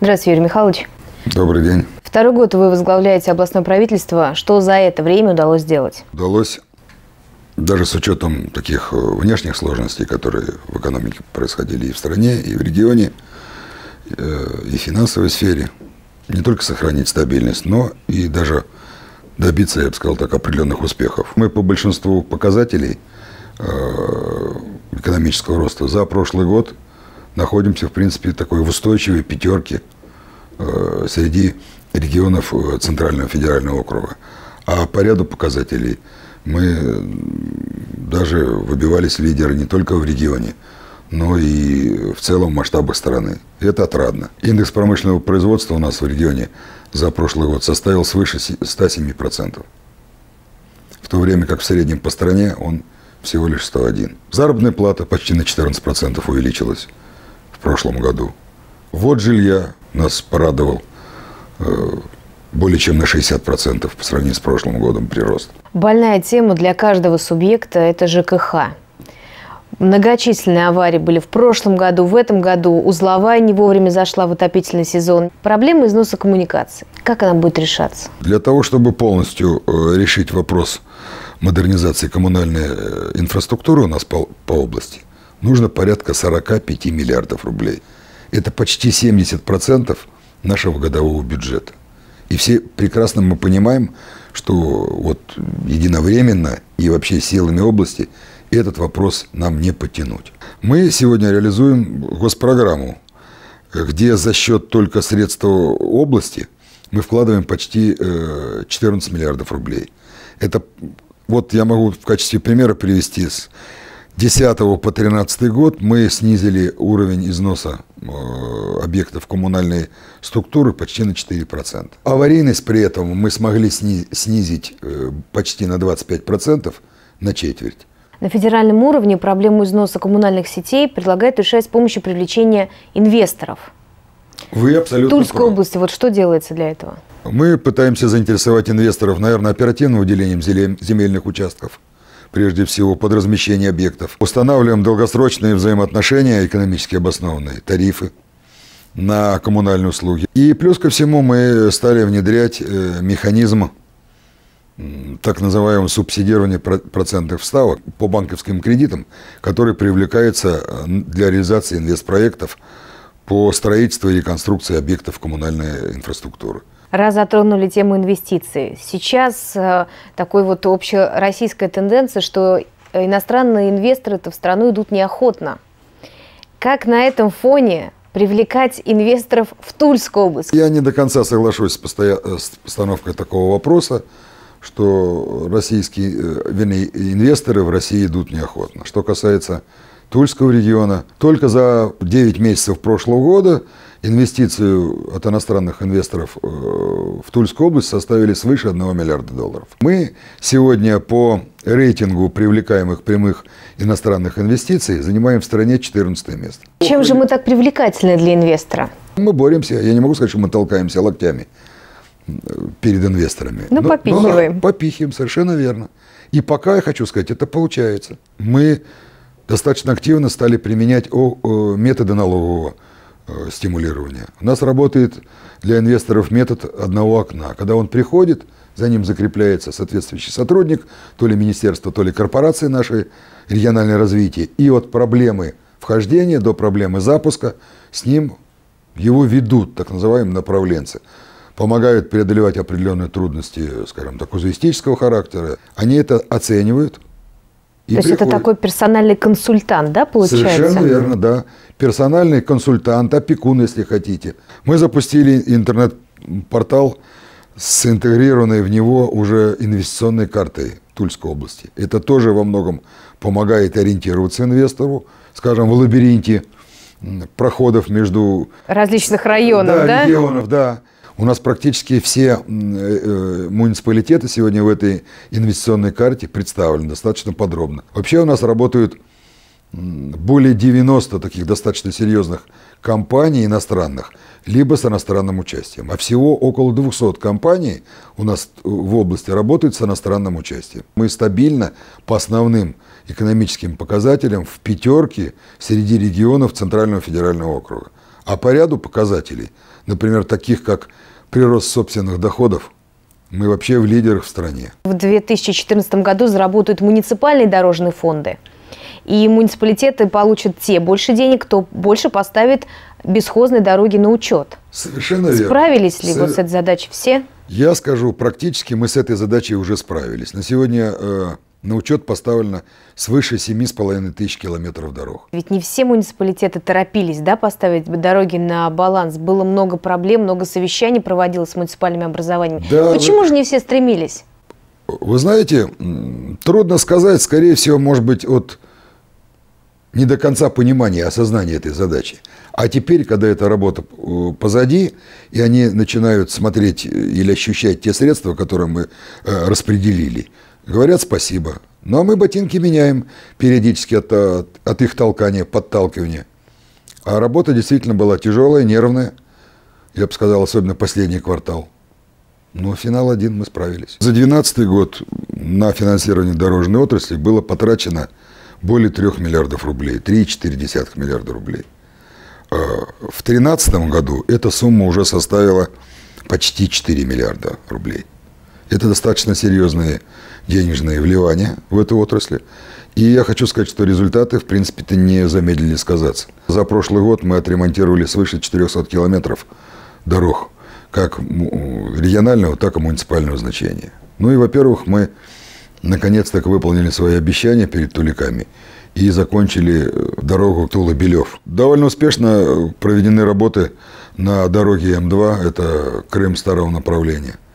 Здравствуйте, Юрий Михайлович. Добрый день. Второй год вы возглавляете областное правительство. Что за это время удалось сделать? Удалось, даже с учетом таких э, внешних сложностей, которые в экономике происходили и в стране, и в регионе, э, и в финансовой сфере, не только сохранить стабильность, но и даже добиться, я бы сказал так, определенных успехов. Мы по большинству показателей э, экономического роста за прошлый год – находимся, в принципе, такой в устойчивой пятерке э, среди регионов э, Центрального федерального округа. А по ряду показателей мы даже выбивались лидеры не только в регионе, но и в целом в масштабах страны. И это отрадно. Индекс промышленного производства у нас в регионе за прошлый год составил свыше 107%. В то время как в среднем по стране он всего лишь 101. Заработная плата почти на 14% увеличилась в прошлом году. Вот жилья нас порадовал э, более чем на 60% по сравнению с прошлым годом прирост. Больная тема для каждого субъекта – это ЖКХ. Многочисленные аварии были в прошлом году, в этом году. Узловая не вовремя зашла в отопительный сезон. Проблема износа коммуникаций. Как она будет решаться? Для того, чтобы полностью э, решить вопрос модернизации коммунальной э, инфраструктуры у нас по, по области, нужно порядка 45 миллиардов рублей. Это почти 70% нашего годового бюджета. И все прекрасно мы понимаем, что вот единовременно и вообще силами области этот вопрос нам не потянуть. Мы сегодня реализуем госпрограмму, где за счет только средств области мы вкладываем почти 14 э, миллиардов рублей. Это вот я могу в качестве примера привести с 10 по 13 год мы снизили уровень износа э, объектов коммунальной структуры почти на 4%. Аварийность при этом мы смогли снизить э, почти на 25%, на четверть. На федеральном уровне проблему износа коммунальных сетей предлагают решать с помощью привлечения инвесторов. Вы абсолютно В Тульской правы. области вот что делается для этого? Мы пытаемся заинтересовать инвесторов, наверное, оперативным выделением земельных участков – прежде всего под размещение объектов. Устанавливаем долгосрочные взаимоотношения, экономически обоснованные, тарифы на коммунальные услуги. И плюс ко всему мы стали внедрять э, механизм так называемого субсидирования процентных вставок по банковским кредитам, которые привлекаются э, для реализации инвестпроектов по строительству и реконструкции объектов коммунальной инфраструктуры. Раз затронули тему инвестиций, сейчас э, такой вот общероссийская тенденция, что иностранные инвесторы в страну идут неохотно. Как на этом фоне привлекать инвесторов в Тульскую область? Я не до конца соглашусь с э, постановкой такого вопроса что российские, э, вернее, инвесторы в России идут неохотно. Что касается Тульского региона, только за 9 месяцев прошлого года инвестиции от иностранных инвесторов э, в Тульскую область составили свыше 1 миллиарда долларов. Мы сегодня по рейтингу привлекаемых прямых иностранных инвестиций занимаем в стране 14 место. Чем же мы так привлекательны для инвестора? Мы боремся. Я не могу сказать, что мы толкаемся локтями перед инвесторами. Но, ну, но ну, ну, попихиваем. Ну, да, попихиваем, совершенно верно. И пока, я хочу сказать, это получается. Мы достаточно активно стали применять методы налогового э, стимулирования. У нас работает для инвесторов метод одного окна. Когда он приходит, за ним закрепляется соответствующий сотрудник, то ли министерство, то ли корпорации нашей региональной развития. И вот проблемы вхождения до проблемы запуска с ним его ведут так называемые направленцы помогают преодолевать определенные трудности, скажем так, кузуистического характера. Они это оценивают. И То приходят. есть это такой персональный консультант, да, получается? Совершенно верно, да. Персональный консультант, опекун, если хотите. Мы запустили интернет-портал с интегрированной в него уже инвестиционной картой Тульской области. Это тоже во многом помогает ориентироваться инвестору, скажем, в лабиринте проходов между... Различных районов, да? да? регионов, да. У нас практически все э, э, муниципалитеты сегодня в этой инвестиционной карте представлены достаточно подробно. Вообще у нас работают более 90 таких достаточно серьезных компаний иностранных, либо с иностранным участием. А всего около 200 компаний у нас в области работают с иностранным участием. Мы стабильно по основным экономическим показателям в пятерке среди регионов Центрального федерального округа. А по ряду показателей, например, таких как прирост собственных доходов, мы вообще в лидерах в стране. В 2014 году заработают муниципальные дорожные фонды. И муниципалитеты получат те больше денег, кто больше поставит бесхозные дороги на учет. Совершенно верно. Справились ли Со... вот с этой задачей все? Я скажу, практически мы с этой задачей уже справились. На сегодня э, на учет поставлено свыше 7,5 тысяч километров дорог. Ведь не все муниципалитеты торопились да, поставить дороги на баланс. Было много проблем, много совещаний проводилось с муниципальными образованиями. Да, Почему вы... же не все стремились? Вы знаете, трудно сказать, скорее всего, может быть, от не до конца понимания, осознания этой задачи. А теперь, когда эта работа э, позади, и они начинают смотреть э, или ощущать те средства, которые мы э, распределили – Говорят спасибо. Ну а мы ботинки меняем периодически от, от, от их толкания, подталкивания. А работа действительно была тяжелая, нервная. Я бы сказал, особенно последний квартал. Но финал один мы справились. За 2012 год на финансирование дорожной отрасли было потрачено более 3 миллиардов рублей, 3,4 миллиарда рублей. А, в 2013 году эта сумма уже составила почти 4 миллиарда рублей. Это достаточно серьезные денежные вливания в эту отрасль. И я хочу сказать, что результаты, в принципе-то, не замедлили сказаться. За прошлый год мы отремонтировали свыше 400 километров дорог, как регионального, так и муниципального значения. Ну и, во-первых, мы наконец-то выполнили свои обещания перед туликами и закончили э, дорогу Тула-Белев. Довольно успешно э, проведены работы на дороге М2, это Крым старого направления –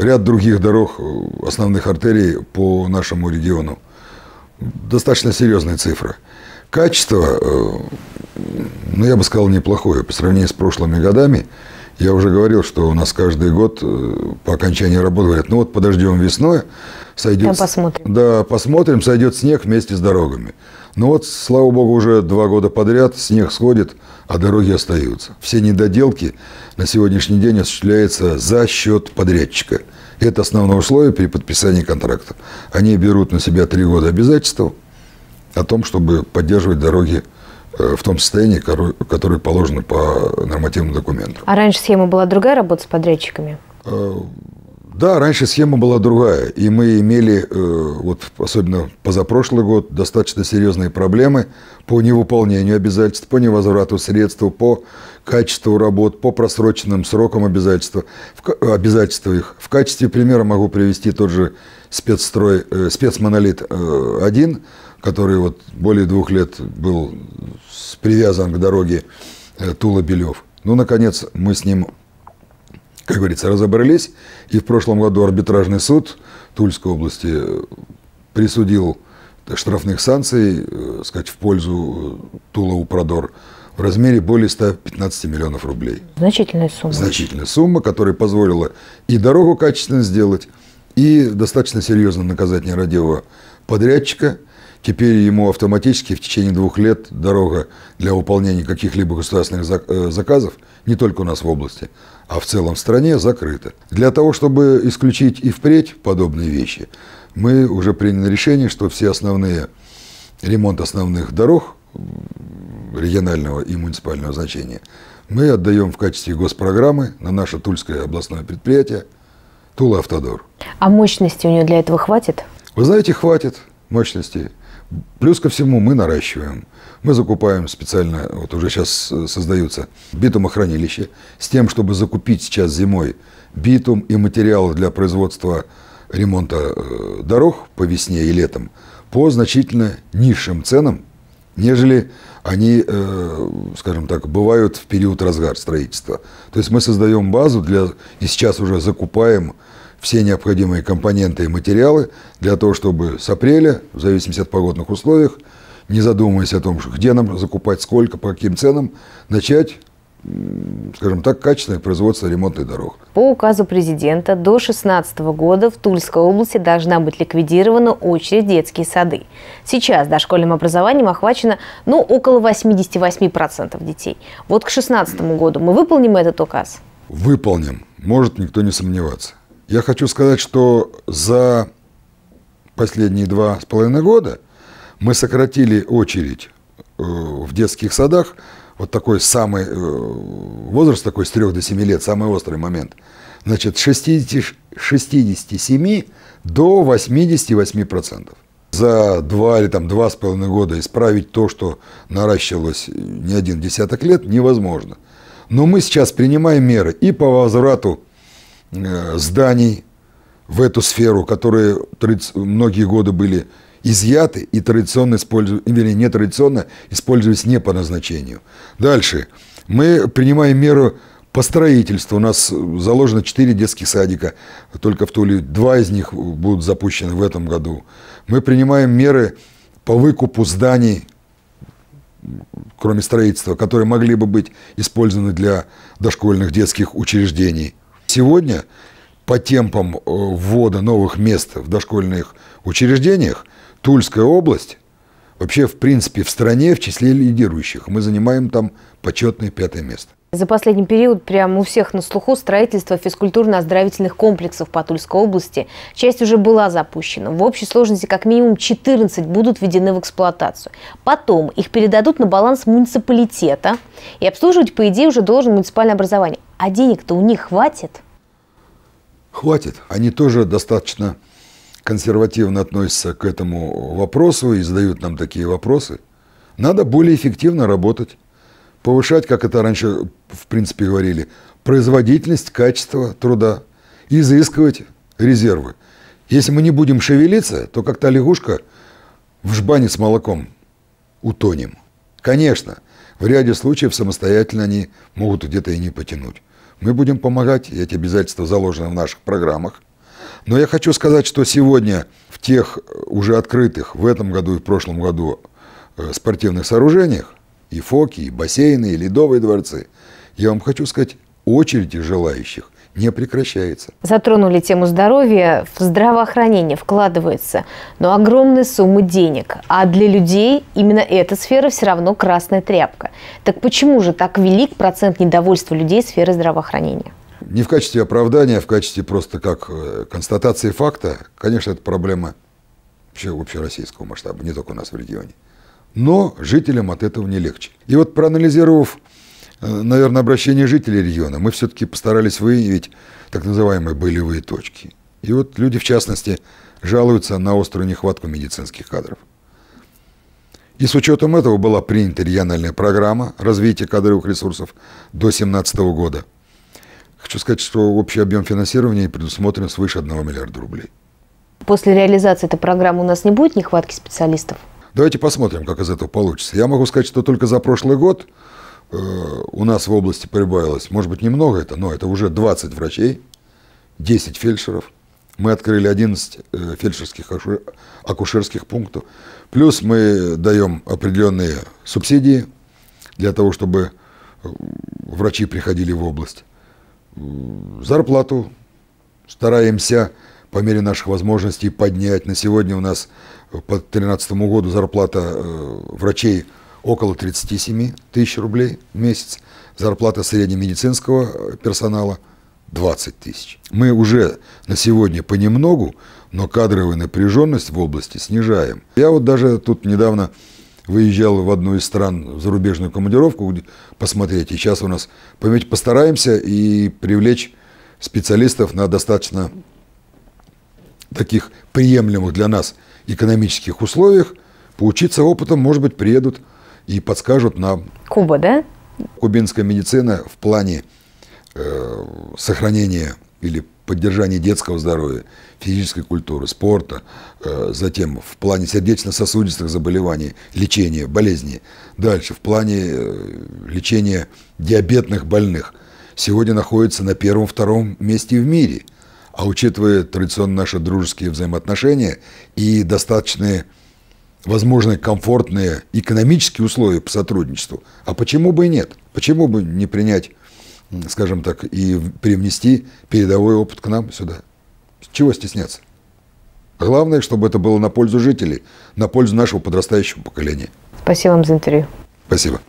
ряд других дорог, э, основных артерий по нашему региону. Достаточно серьезная цифра. Качество, э, ну, я бы сказал, неплохое по сравнению с прошлыми годами. Я уже говорил, что у нас каждый год э, по окончании работы говорят, ну вот подождем весной, сойдет... Там посмотрим. Да, посмотрим, сойдет снег вместе с дорогами. Ну вот, слава богу, уже два года подряд снег сходит, а дороги остаются. Все недоделки на сегодняшний день осуществляются за счет подрядчика. Это основное условие при подписании контракта. Они берут на себя три года обязательства о том, чтобы поддерживать дороги Э, в том состоянии, которое положено по нормативному документу. А раньше схема была другая работа с подрядчиками? Э, да, раньше схема была другая, и мы имели, э, вот особенно позапрошлый год, достаточно серьезные проблемы по невыполнению обязательств, по невозврату средств, по качеству работ, по просроченным срокам обязательства, в, обязательства их. В качестве примера могу привести тот же спецстрой, спецмонолит 1, который вот более двух лет был привязан к дороге э, Тула-Белев. Ну, наконец, мы с ним, как говорится, разобрались. И в прошлом году арбитражный суд Тульской области э, присудил штрафных санкций, э, сказать, в пользу Тула-Упродор в размере более 115 миллионов рублей. Значительная сумма. Значительная сумма, которая позволила и дорогу качественно сделать, и достаточно серьезно наказать нерадивого подрядчика, Теперь ему автоматически в течение двух лет дорога для выполнения каких-либо государственных э, заказов, не только у нас в области, а в целом в стране, закрыта. Для того, чтобы исключить и впредь подобные вещи, мы уже приняли решение, что все основные, ремонт основных дорог регионального и муниципального значения мы отдаем в качестве госпрограммы на наше Тульское областное предприятие Тула Автодор. А мощности у нее для этого хватит? Вы знаете, хватит мощности. Плюс ко всему мы наращиваем. Мы закупаем специально, вот уже сейчас э, создаются битумохранилища, с тем, чтобы закупить сейчас зимой битум и материалы для производства ремонта э, дорог по весне и летом по значительно низшим ценам, нежели они, э, скажем так, бывают в период разгар строительства. То есть мы создаем базу для, и сейчас уже закупаем все необходимые компоненты и материалы для того, чтобы с апреля, в зависимости от погодных условий, не задумываясь о том, где нам закупать, сколько, по каким ценам, начать скажем так, качественное производство ремонтных дорог. По указу президента до 2016 года в Тульской области должна быть ликвидирована очередь детские сады. Сейчас дошкольным образованием охвачено ну, около 88% детей. Вот к 2016 году мы выполним этот указ? Выполним, может никто не сомневаться. Я хочу сказать, что за последние два с половиной года мы сократили очередь э, в детских садах. Вот такой самый э, возраст, такой с 3 до 7 лет, самый острый момент. Значит, с 60, 67 до 88 процентов. За два или там два с половиной года исправить то, что наращивалось не один десяток лет, невозможно. Но мы сейчас принимаем меры и по возврату Э, зданий в эту сферу, которые многие годы были изъяты и традиционно использовались, или нетрадиционно использовались не по назначению. Дальше. Мы принимаем меру по строительству. У нас заложено 4 детских садика. Только в Туле два из них будут запущены в этом году. Мы принимаем меры по выкупу зданий, кроме строительства, которые могли бы быть использованы для дошкольных детских учреждений. Сегодня по темпам э, ввода новых мест в дошкольных учреждениях Тульская область вообще, в принципе, в стране в числе лидирующих. Мы занимаем там почетное пятое место. За последний период прямо у всех на слуху строительство физкультурно-оздоровительных комплексов по Тульской области. Часть уже была запущена. В общей сложности как минимум 14 будут введены в эксплуатацию. Потом их передадут на баланс муниципалитета. И обслуживать, по идее, уже должен муниципальное образование. А денег-то у них хватит? Хватит. Они тоже достаточно консервативно относятся к этому вопросу и задают нам такие вопросы. Надо более эффективно работать, повышать, как это раньше в принципе говорили, производительность, качество труда, и изыскивать резервы. Если мы не будем шевелиться, то как то лягушка в жбане с молоком утонем. Конечно, в ряде случаев самостоятельно они могут где-то и не потянуть. Мы будем помогать, и эти обязательства заложены в наших программах. Но я хочу сказать, что сегодня в тех э, уже открытых в этом году и в прошлом году э, спортивных сооружениях, и фоки, и бассейны, и ледовые дворцы, я вам хочу сказать, очереди желающих не прекращается. Затронули тему здоровья. В здравоохранение вкладывается, но огромные суммы денег. А для людей именно эта сфера все равно красная тряпка. Так почему же так велик процент недовольства людей сферы здравоохранения? Не в качестве оправдания, а в качестве просто как э, констатации факта, конечно, это проблема вообще общероссийского масштаба, не только у нас в регионе. Но жителям от этого не легче. И вот проанализировав наверное, обращение жителей региона. Мы все-таки постарались выявить так называемые болевые точки. И вот люди, в частности, жалуются на острую нехватку медицинских кадров. И с учетом этого была принята региональная программа развития кадровых ресурсов до 2017 года. Хочу сказать, что общий объем финансирования предусмотрен свыше 1 миллиарда рублей. После реализации этой программы у нас не будет нехватки специалистов? Давайте посмотрим, как из этого получится. Я могу сказать, что только за прошлый год у нас в области прибавилось, может быть, немного это, но это уже 20 врачей, 10 фельдшеров. Мы открыли 11 э, фельдшерских акушерских пунктов. Плюс мы даем определенные субсидии для того, чтобы э, врачи приходили в область. Зарплату стараемся по мере наших возможностей поднять. На сегодня у нас э, по 2013 году зарплата врачей – около 37 тысяч рублей в месяц. Зарплата среднемедицинского э, персонала 20 тысяч. Мы уже на сегодня понемногу, но кадровую напряженность в области снижаем. Я вот даже тут недавно выезжал в одну из стран в зарубежную командировку посмотреть, и сейчас у нас пометь постараемся и привлечь специалистов на достаточно таких приемлемых для нас экономических условиях, поучиться опытом, может быть, приедут и подскажут нам. Куба, да? Кубинская медицина в плане э, сохранения или поддержания детского здоровья, физической культуры, спорта, э, затем в плане сердечно-сосудистых заболеваний, лечения, болезней. Дальше в плане э, лечения диабетных больных. Сегодня находится на первом-втором месте в мире. А учитывая традиционно наши дружеские взаимоотношения и достаточные возможны комфортные экономические условия по сотрудничеству. А почему бы и нет? Почему бы не принять, скажем так, и привнести передовой опыт к нам сюда? Чего стесняться? Главное, чтобы это было на пользу жителей, на пользу нашего подрастающего поколения. Спасибо вам за интервью. Спасибо.